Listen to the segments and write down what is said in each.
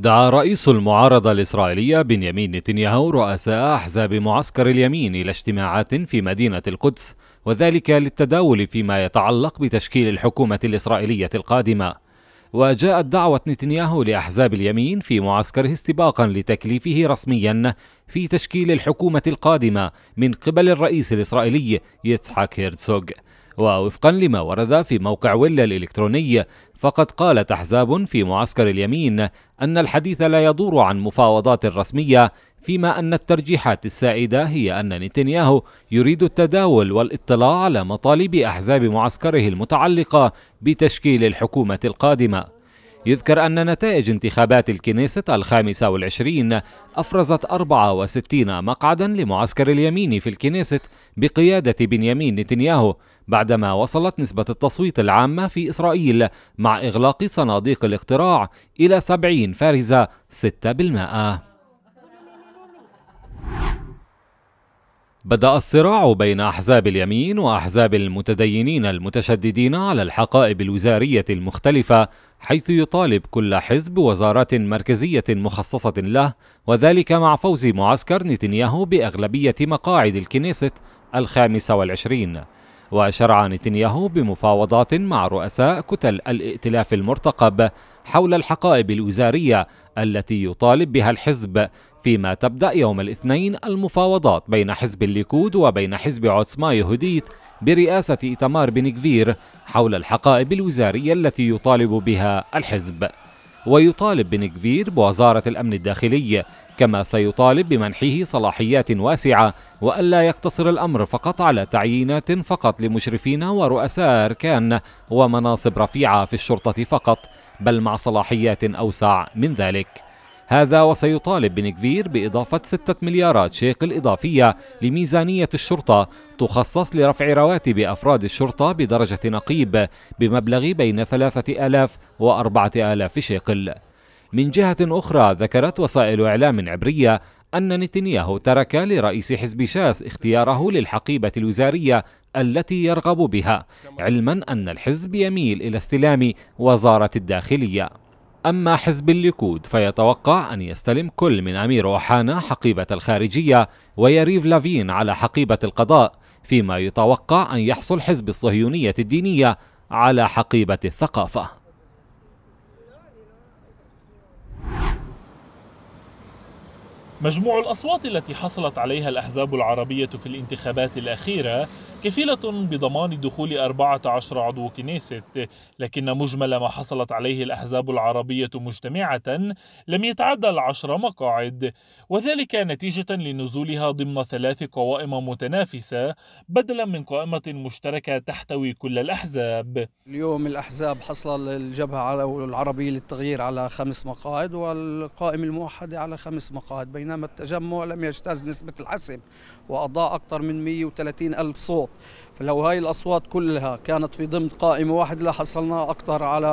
دعا رئيس المعارضة الإسرائيلية بنيامين نتنياهو رؤساء أحزاب معسكر اليمين إلى اجتماعات في مدينة القدس وذلك للتداول فيما يتعلق بتشكيل الحكومة الإسرائيلية القادمة وجاءت دعوة نتنياهو لأحزاب اليمين في معسكره استباقا لتكليفه رسميا في تشكيل الحكومة القادمة من قبل الرئيس الإسرائيلي يتحاك هيرتسوغ ووفقا لما ورد في موقع ويلا الإلكتروني فقد قالت أحزاب في معسكر اليمين أن الحديث لا يدور عن مفاوضات رسمية فيما أن الترجيحات السائدة هي أن نتنياهو يريد التداول والاطلاع على مطالب أحزاب معسكره المتعلقة بتشكيل الحكومة القادمة يذكر أن نتائج انتخابات الكنيسة الخامسة والعشرين أفرزت 64 مقعدا لمعسكر اليمين في الكنيسة بقيادة بنيامين نتنياهو بعدما وصلت نسبة التصويت العامة في إسرائيل مع إغلاق صناديق الاقتراع إلى 70 فارزة 6% بدأ الصراع بين أحزاب اليمين وأحزاب المتدينين المتشددين على الحقائب الوزارية المختلفة حيث يطالب كل حزب وزارات مركزية مخصصة له وذلك مع فوز معسكر نتنياهو بأغلبية مقاعد الكنيست الخامسة والعشرين وشرع نتنياهو بمفاوضات مع رؤساء كتل الائتلاف المرتقب حول الحقائب الوزارية التي يطالب بها الحزب فيما تبدأ يوم الاثنين المفاوضات بين حزب الليكود وبين حزب عصمة يهوديت برئاسة إتمار بن كفير حول الحقائب الوزارية التي يطالب بها الحزب ويطالب بن كفير بوزارة الأمن الداخلي كما سيطالب بمنحه صلاحيات واسعة وألا يقتصر الأمر فقط على تعيينات فقط لمشرفين ورؤساء أركان ومناصب رفيعة في الشرطة فقط بل مع صلاحيات أوسع من ذلك هذا وسيطالب بنكفير بإضافة 6 مليارات شيكل إضافية لميزانية الشرطة تخصص لرفع رواتب أفراد الشرطة بدرجة نقيب بمبلغ بين 3000 و 4000 شيكل من جهة أخرى ذكرت وسائل إعلام عبرية أن نتنياهو ترك لرئيس حزب شاس اختياره للحقيبة الوزارية التي يرغب بها علما أن الحزب يميل إلى استلام وزارة الداخلية أما حزب الليكود فيتوقع أن يستلم كل من أمير أوحانا حقيبة الخارجية ويريف لافين على حقيبة القضاء فيما يتوقع أن يحصل حزب الصهيونية الدينية على حقيبة الثقافة مجموع الأصوات التي حصلت عليها الأحزاب العربية في الانتخابات الأخيرة كفيلة بضمان دخول 14 عضو كنيست لكن مجمل ما حصلت عليه الأحزاب العربية مجتمعة لم يتعدى العشر مقاعد وذلك نتيجة لنزولها ضمن ثلاث قوائم متنافسة بدلا من قائمة مشتركة تحتوي كل الأحزاب اليوم الأحزاب حصل الجبهة العربية للتغيير على خمس مقاعد والقائمة الموحدة على خمس مقاعد بينما التجمع لم يجتاز نسبة الحسم وأضاع أكثر من 130 ألف صوت الصوت فلو هاي الأصوات كلها كانت في ضمن قائمة واحد لحصلنا أكثر على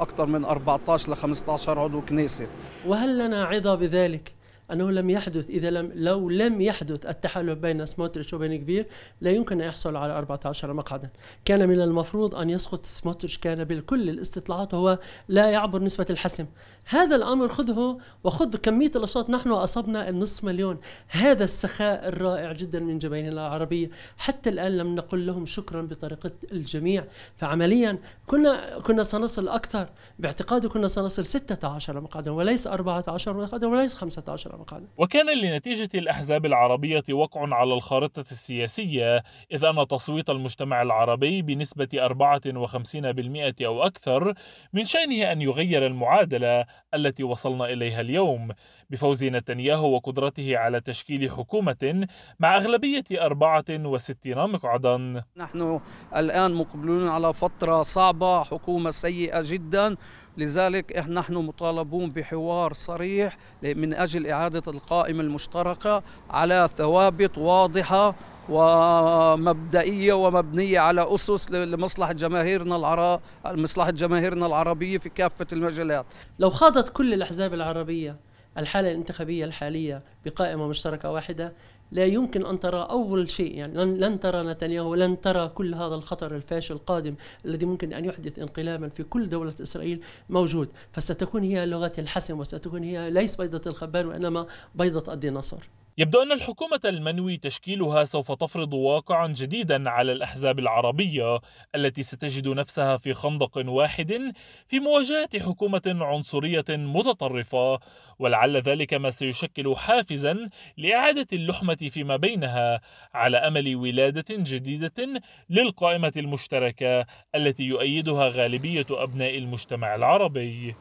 أكثر من 14 ل 15 عضو كنيسة وهل لنا عظة بذلك؟ انه لم يحدث اذا لم لو لم يحدث التحالف بين سموتريتش وبين كبير لا يمكن ان يحصل على 14 مقعدا كان من المفروض ان يسقط سموتريتش كان بالكل الاستطلاعات هو لا يعبر نسبه الحسم هذا الامر خذه وخذ كميه الاصوات نحن اصبنا النصف مليون هذا السخاء الرائع جدا من جبهتنا العربيه حتى الان لم نقل لهم شكرا بطريقه الجميع فعمليا كنا كنا سنصل اكثر باعتقادي كنا سنصل 16 مقعدا وليس 14 مقعدا وليس 15 مقعدا قادم وكان لنتيجة الأحزاب العربية وقع على الخارطة السياسية إذ أن تصويت المجتمع العربي بنسبة 54% أو أكثر من شأنه أن يغير المعادلة التي وصلنا إليها اليوم بفوز نتنياهو وقدرته على تشكيل حكومة مع أغلبية 64 مقعدا نحن الآن مقبلون على فترة صعبة حكومة سيئة جدا لذلك نحن مطالبون بحوار صريح من أجل إعادة القائمة المشتركة على ثوابت واضحة ومبدئية ومبنية على أسس لمصلحة جماهيرنا العرا مصلحة جماهيرنا العربية في كافة المجالات لو خاضت كل الأحزاب العربية الحالة الانتخابية الحالية بقائمة مشتركة واحدة لا يمكن أن ترى أول شيء يعني لن, لن ترى نتنياهو لن ترى كل هذا الخطر الفاشل القادم الذي ممكن أن يحدث انقلابا في كل دولة إسرائيل موجود فستكون هي لغة الحسم وستكون هي ليس بيضة الخبان وإنما بيضة الديناصور يبدو أن الحكومة المنوي تشكيلها سوف تفرض واقعا جديدا على الأحزاب العربية التي ستجد نفسها في خندق واحد في مواجهة حكومة عنصرية متطرفة ولعل ذلك ما سيشكل حافزا لإعادة اللحمة فيما بينها على أمل ولادة جديدة للقائمة المشتركة التي يؤيدها غالبية أبناء المجتمع العربي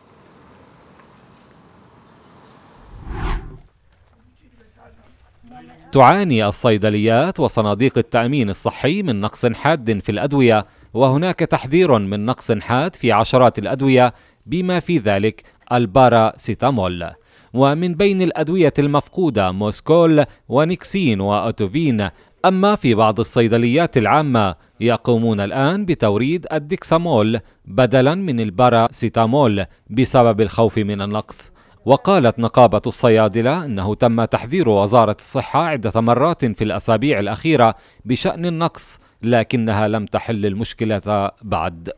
تعاني الصيدليات وصناديق التأمين الصحي من نقص حاد في الأدوية وهناك تحذير من نقص حاد في عشرات الأدوية بما في ذلك الباراسيتامول ومن بين الأدوية المفقودة موسكول ونيكسين وأوتوفين أما في بعض الصيدليات العامة يقومون الآن بتوريد الديكسامول بدلا من الباراسيتامول بسبب الخوف من النقص وقالت نقابة الصيادلة أنه تم تحذير وزارة الصحة عدة مرات في الأسابيع الأخيرة بشأن النقص لكنها لم تحل المشكلة بعد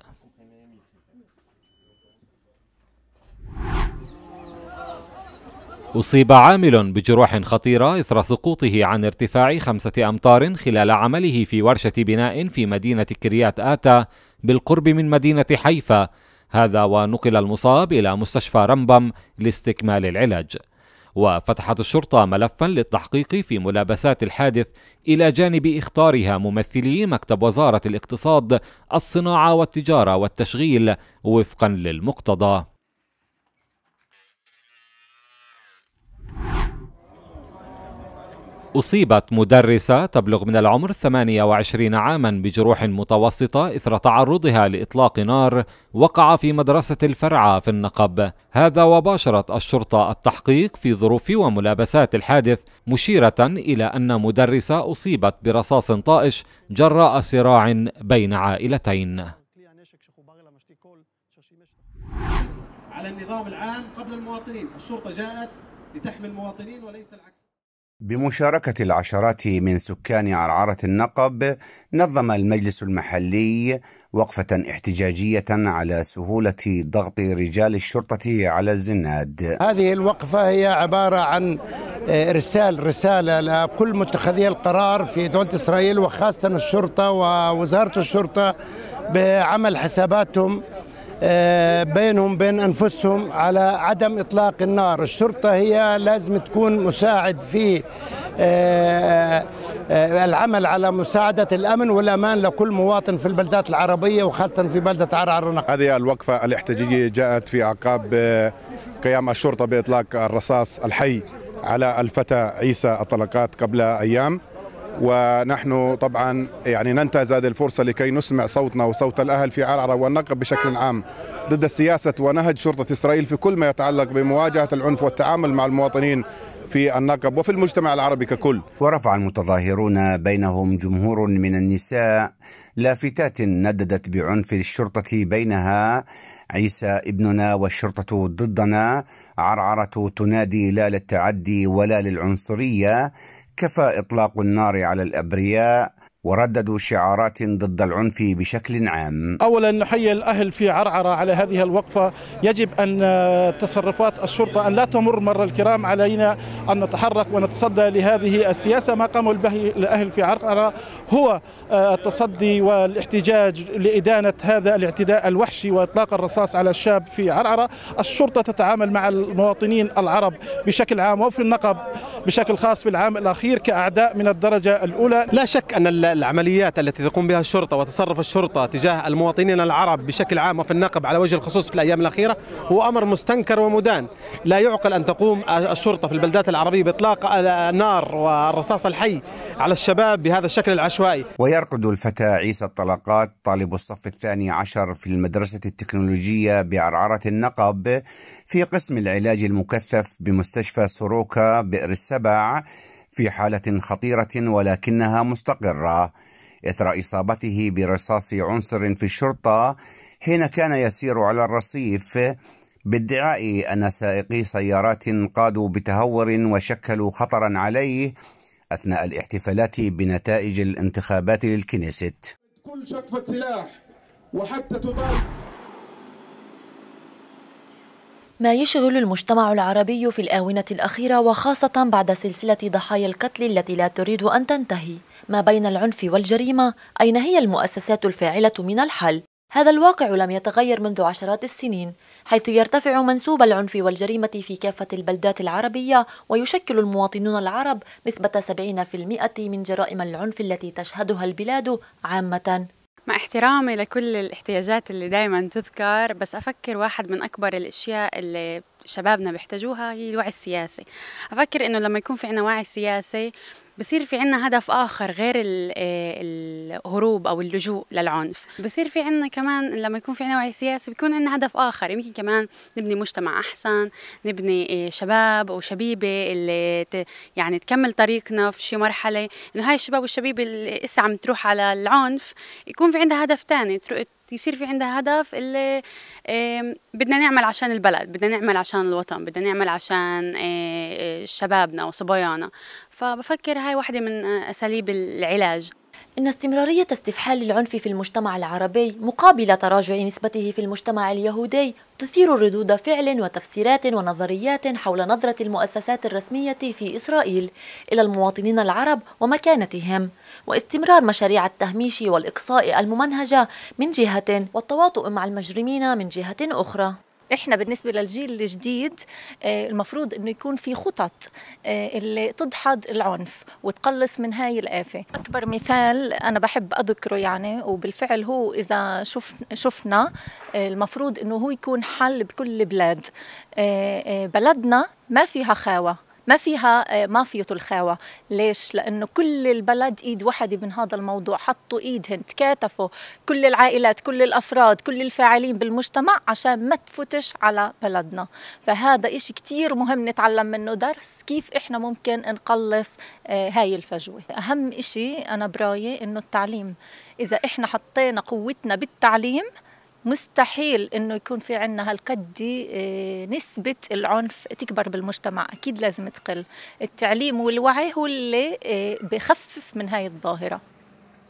أصيب عامل بجروح خطيرة إثر سقوطه عن ارتفاع خمسة أمتار خلال عمله في ورشة بناء في مدينة كريات آتا بالقرب من مدينة حيفا هذا ونقل المصاب إلى مستشفى رمبم لاستكمال العلاج وفتحت الشرطة ملفا للتحقيق في ملابسات الحادث إلى جانب إخطارها ممثلي مكتب وزارة الاقتصاد الصناعة والتجارة والتشغيل وفقا للمقتضى أصيبت مدرسة تبلغ من العمر 28 عاما بجروح متوسطة إثر تعرضها لإطلاق نار وقع في مدرسة الفرعة في النقب هذا وباشرت الشرطة التحقيق في ظروف وملابسات الحادث مشيرة إلى أن مدرسة أصيبت برصاص طائش جراء صراع بين عائلتين على النظام العام قبل المواطنين الشرطة جاءت لتحمي المواطنين وليس العكس بمشاركة العشرات من سكان عرعرة النقب نظم المجلس المحلي وقفة احتجاجية على سهولة ضغط رجال الشرطة على الزناد هذه الوقفة هي عبارة عن آه، ارسال رساله لكل متخذي القرار في دوله اسرائيل وخاصه الشرطه ووزاره الشرطه بعمل حساباتهم آه، بينهم بين أنفسهم على عدم إطلاق النار الشرطة هي لازم تكون مساعد في آه، آه، العمل على مساعدة الأمن والأمان لكل مواطن في البلدات العربية وخاصة في بلدة عرعر هذه الوقفة الاحتجاجية جاءت في عقاب قيام الشرطة بإطلاق الرصاص الحي على الفتى عيسى الطلقات قبل أيام ونحن طبعا يعني ننتهز هذه الفرصة لكي نسمع صوتنا وصوت الأهل في عرعرة والنقب بشكل عام ضد السياسة ونهج شرطة إسرائيل في كل ما يتعلق بمواجهة العنف والتعامل مع المواطنين في النقب وفي المجتمع العربي ككل ورفع المتظاهرون بينهم جمهور من النساء لافتات نددت بعنف الشرطة بينها عيسى ابننا والشرطة ضدنا عرعرة تنادي لا للتعدي ولا للعنصرية كفى اطلاق النار على الابرياء ورددوا شعارات ضد العنف بشكل عام أولا نحيي الأهل في عرعرة على هذه الوقفة يجب أن آه، تصرفات الشرطة أن لا تمر مر الكرام علينا أن نتحرك ونتصدى لهذه السياسة ما قاموا الأهل في عرعرة هو آه، التصدي والاحتجاج لإدانة هذا الاعتداء الوحشي وإطلاق الرصاص على الشاب في عرعرة الشرطة تتعامل مع المواطنين العرب بشكل عام وفي النقب بشكل خاص في العام الأخير كأعداء من الدرجة الأولى لا شك أن العمليات التي تقوم بها الشرطة وتصرف الشرطة تجاه المواطنين العرب بشكل عام وفي النقب على وجه الخصوص في الأيام الأخيرة هو أمر مستنكر ومدان لا يعقل أن تقوم الشرطة في البلدات العربية بإطلاق النار والرصاص الحي على الشباب بهذا الشكل العشوائي ويرقد الفتى عيسى الطلقات طالب الصف الثاني عشر في المدرسة التكنولوجية بعرعرة النقب في قسم العلاج المكثف بمستشفى سوروكا بئر السبع في حالة خطيرة ولكنها مستقرة إثر إصابته برصاص عنصر في الشرطة حين كان يسير على الرصيف بادعاء أن سائقي سيارات قادوا بتهور وشكلوا خطرا عليه أثناء الاحتفالات بنتائج الانتخابات للكنيست كل شقفة سلاح وحتى تطالب ما يشغل المجتمع العربي في الآونة الأخيرة وخاصة بعد سلسلة ضحايا القتل التي لا تريد أن تنتهي ما بين العنف والجريمة أين هي المؤسسات الفاعلة من الحل؟ هذا الواقع لم يتغير منذ عشرات السنين حيث يرتفع منسوب العنف والجريمة في كافة البلدات العربية ويشكل المواطنون العرب نسبة 70% من جرائم العنف التي تشهدها البلاد عامة مع احترامي لكل الاحتياجات اللي دايما تذكر بس أفكر واحد من أكبر الأشياء اللي شبابنا بيحتاجوها هي الوعي السياسي أفكر إنه لما يكون في عنا وعي سياسي بصير في عنا هدف آخر غير آه، الهروب أو اللجوء للعنف بصير في عنا كمان لما يكون في عنا وعي سياسي بيكون عنا هدف آخر يمكن كمان نبني مجتمع أحسن نبني آه، شباب أو شبيبة اللي يعني تكمل طريقنا في شي مرحلة إنه هاي الشباب والشبيبة اللي إسا عم تروح على العنف يكون في عندها هدف تاني يصير في عندها هدف اللي بدنا نعمل عشان البلد بدنا نعمل عشان الوطن بدنا نعمل عشان آه، آه، شبابنا وصبايانا فبفكر هاي واحدة من آه، أساليب العلاج إن استمرارية استفحال العنف في المجتمع العربي مقابل تراجع نسبته في المجتمع اليهودي تثير ردود فعل وتفسيرات ونظريات حول نظرة المؤسسات الرسمية في إسرائيل إلى المواطنين العرب ومكانتهم واستمرار مشاريع التهميش والإقصاء الممنهجة من جهة والتواطؤ مع المجرمين من جهة أخرى احنا بالنسبه للجيل الجديد آه، المفروض انه يكون في خطط آه، اللي تدحض العنف وتقلص من هاي الآفة أكبر مثال أنا بحب أذكره يعني وبالفعل هو إذا شفنا آه، المفروض أنه هو يكون حل بكل البلاد بلدنا ما فيها خاوة ما فيها آه، ما في الخاوة ليش؟ لأنه كل البلد إيد واحدة من هذا الموضوع حطوا إيدهن تكاتفوا كل العائلات كل الأفراد كل الفاعلين بالمجتمع عشان ما تفوتش على بلدنا فهذا إشي كتير مهم نتعلم منه درس كيف إحنا ممكن نقلص آه، هاي الفجوة أهم إشي أنا برايي إنه التعليم إذا إحنا حطينا قوتنا بالتعليم مستحيل انه يكون في عندنا هالقد آه، نسبه العنف تكبر بالمجتمع اكيد لازم تقل التعليم والوعي هو اللي آه، بخفف من هاي الظاهره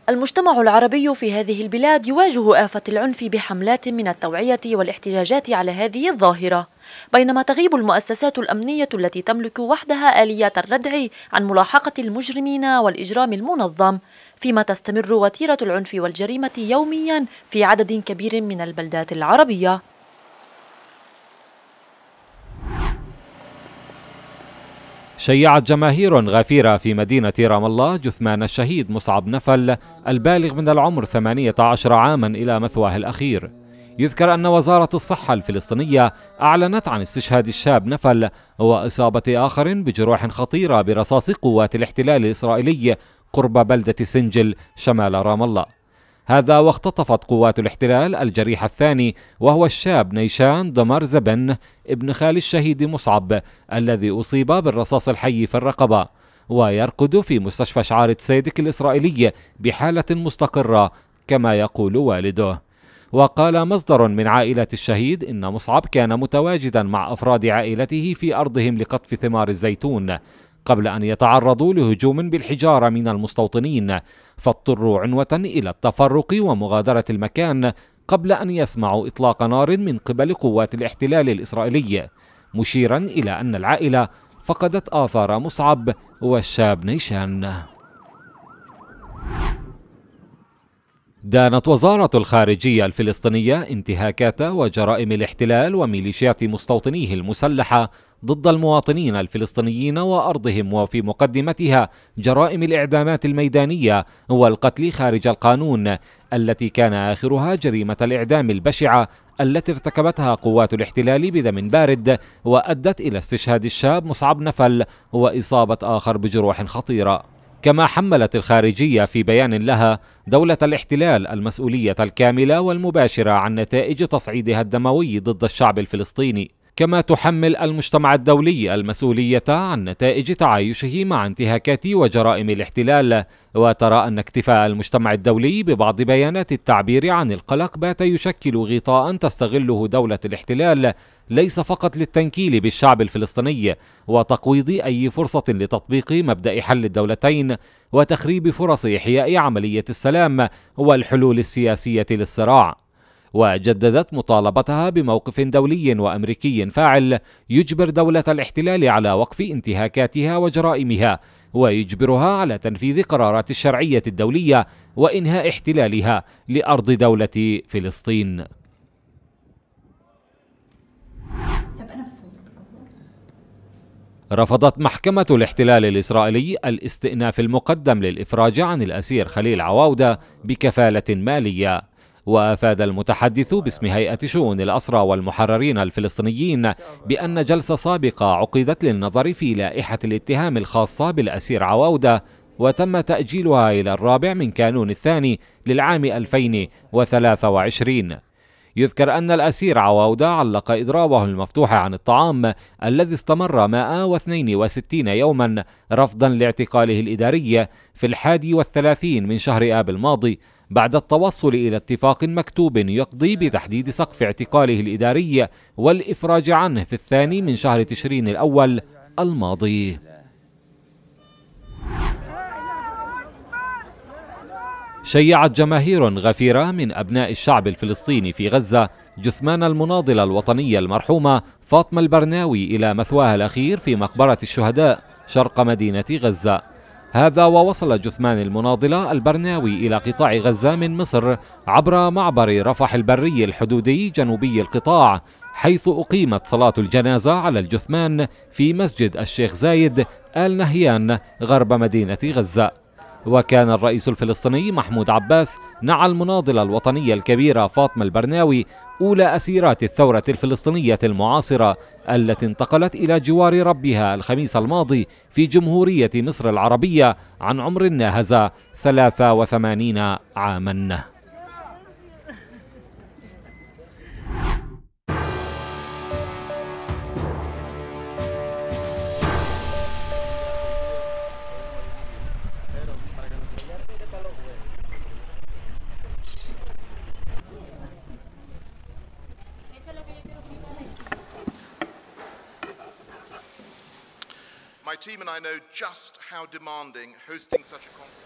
المجتمع العربي في هذه البلاد يواجه آفة العنف بحملات من التوعية والاحتجاجات على هذه الظاهرة بينما تغيب المؤسسات الأمنية التي تملك وحدها آليات الردع عن ملاحقة المجرمين والإجرام المنظم فيما تستمر وتيرة العنف والجريمة يوميا في عدد كبير من البلدات العربية شيعت جماهير غفيرة في مدينة رام الله جثمان الشهيد مصعب نفل البالغ من العمر 18 عاما إلى مثواه الأخير يذكر أن وزارة الصحة الفلسطينية أعلنت عن استشهاد الشاب نفل وإصابة آخر بجروح خطيرة برصاص قوات الاحتلال الإسرائيلي قرب بلدة سنجل شمال رام الله هذا واختطفت قوات الاحتلال الجريح الثاني وهو الشاب نيشان دمر زبن ابن خال الشهيد مصعب الذي أصيب بالرصاص الحي في الرقبة ويرقد في مستشفى شعارة سيدك الإسرائيلي بحالة مستقرة كما يقول والده وقال مصدر من عائلة الشهيد إن مصعب كان متواجدا مع أفراد عائلته في أرضهم لقطف ثمار الزيتون قبل أن يتعرضوا لهجوم بالحجارة من المستوطنين فاضطروا عنوة إلى التفرق ومغادرة المكان قبل أن يسمعوا إطلاق نار من قبل قوات الاحتلال الإسرائيلي مشيرا إلى أن العائلة فقدت آثار مصعب والشاب نيشان دانت وزارة الخارجية الفلسطينية انتهاكات وجرائم الاحتلال وميليشيات مستوطنيه المسلحة ضد المواطنين الفلسطينيين وأرضهم وفي مقدمتها جرائم الإعدامات الميدانية والقتل خارج القانون التي كان آخرها جريمة الإعدام البشعة التي ارتكبتها قوات الاحتلال بدم بارد وأدت إلى استشهاد الشاب مصعب نفل وإصابة آخر بجروح خطيرة كما حملت الخارجية في بيان لها دولة الاحتلال المسؤولية الكاملة والمباشرة عن نتائج تصعيدها الدموي ضد الشعب الفلسطيني كما تحمل المجتمع الدولي المسؤولية عن نتائج تعايشه مع انتهاكات وجرائم الاحتلال وترى أن اكتفاء المجتمع الدولي ببعض بيانات التعبير عن القلق بات يشكل غطاء تستغله دولة الاحتلال ليس فقط للتنكيل بالشعب الفلسطيني وتقويض أي فرصة لتطبيق مبدأ حل الدولتين وتخريب فرص إحياء عملية السلام والحلول السياسية للصراع وجددت مطالبتها بموقف دولي وامريكي فاعل يجبر دوله الاحتلال على وقف انتهاكاتها وجرائمها ويجبرها على تنفيذ قرارات الشرعيه الدوليه وانهاء احتلالها لارض دوله فلسطين رفضت محكمة الاحتلال الإسرائيلي الاستئناف المقدم للإفراج عن الأسير خليل عواودة بكفالة مالية وأفاد المتحدث باسم هيئة شؤون الأسرى والمحررين الفلسطينيين بأن جلسة سابقة عقدت للنظر في لائحة الاتهام الخاصة بالأسير عواودة وتم تأجيلها إلى الرابع من كانون الثاني للعام 2023 يذكر أن الأسير عواودة علق إضرابه المفتوح عن الطعام الذي استمر 162 يوما رفضا لاعتقاله الإداري في الحادي والثلاثين من شهر آب الماضي بعد التوصل إلى اتفاق مكتوب يقضي بتحديد سقف اعتقاله الإداري والإفراج عنه في الثاني من شهر تشرين الأول الماضي شيعت جماهير غفيرة من أبناء الشعب الفلسطيني في غزة جثمان المناضلة الوطنية المرحومة فاطمة البرناوي إلى مثواها الأخير في مقبرة الشهداء شرق مدينة غزة هذا ووصل جثمان المناضلة البرناوي إلى قطاع غزة من مصر عبر معبر رفح البري الحدودي جنوبي القطاع حيث أقيمت صلاة الجنازة على الجثمان في مسجد الشيخ زايد آل نهيان غرب مدينة غزة وكان الرئيس الفلسطيني محمود عباس نعى المناضلة الوطنية الكبيرة فاطمة البرناوي أولى أسيرات الثورة الفلسطينية المعاصرة التي انتقلت إلى جوار ربها الخميس الماضي في جمهورية مصر العربية عن عمر ناهز 83 عاماً my team and I know just how demanding hosting such a conference